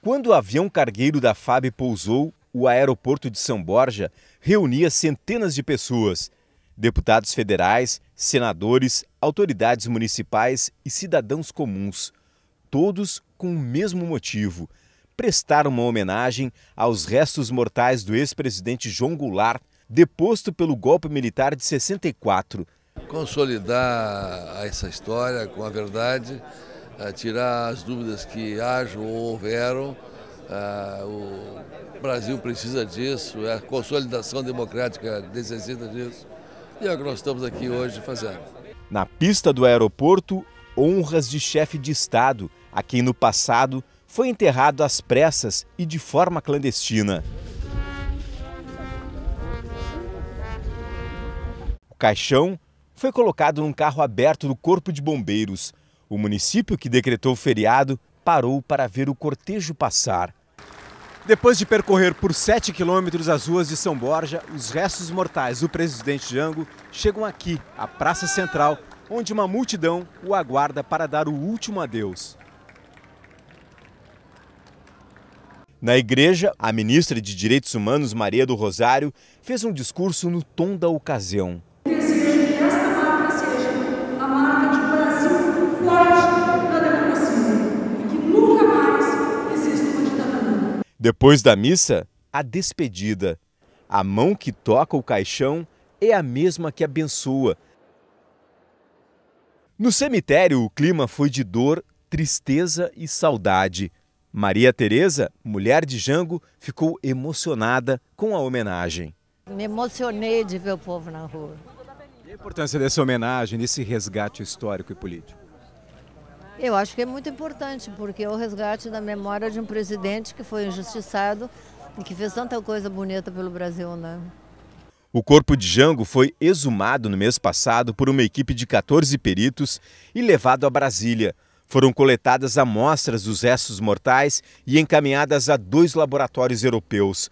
Quando o avião cargueiro da FAB pousou, o aeroporto de São Borja reunia centenas de pessoas. Deputados federais, senadores, autoridades municipais e cidadãos comuns. Todos com o mesmo motivo: prestar uma homenagem aos restos mortais do ex-presidente João Goulart, deposto pelo golpe militar de 64. Consolidar essa história com a verdade tirar as dúvidas que hajam ou houveram. Ah, o Brasil precisa disso, é a consolidação democrática necessita disso. E é o que nós estamos aqui hoje fazendo. Na pista do aeroporto, honras de chefe de Estado, a quem no passado foi enterrado às pressas e de forma clandestina. O caixão foi colocado num carro aberto do Corpo de Bombeiros. O município que decretou o feriado parou para ver o cortejo passar. Depois de percorrer por 7 quilômetros as ruas de São Borja, os restos mortais do presidente Jango chegam aqui, à Praça Central, onde uma multidão o aguarda para dar o último adeus. Na igreja, a ministra de Direitos Humanos, Maria do Rosário, fez um discurso no tom da ocasião. Depois da missa, a despedida. A mão que toca o caixão é a mesma que abençoa. No cemitério, o clima foi de dor, tristeza e saudade. Maria Tereza, mulher de Jango, ficou emocionada com a homenagem. Me emocionei de ver o povo na rua. E a importância dessa homenagem, desse resgate histórico e político? Eu acho que é muito importante, porque é o resgate da memória de um presidente que foi injustiçado e que fez tanta coisa bonita pelo Brasil, né? O corpo de Jango foi exumado no mês passado por uma equipe de 14 peritos e levado a Brasília. Foram coletadas amostras dos restos mortais e encaminhadas a dois laboratórios europeus.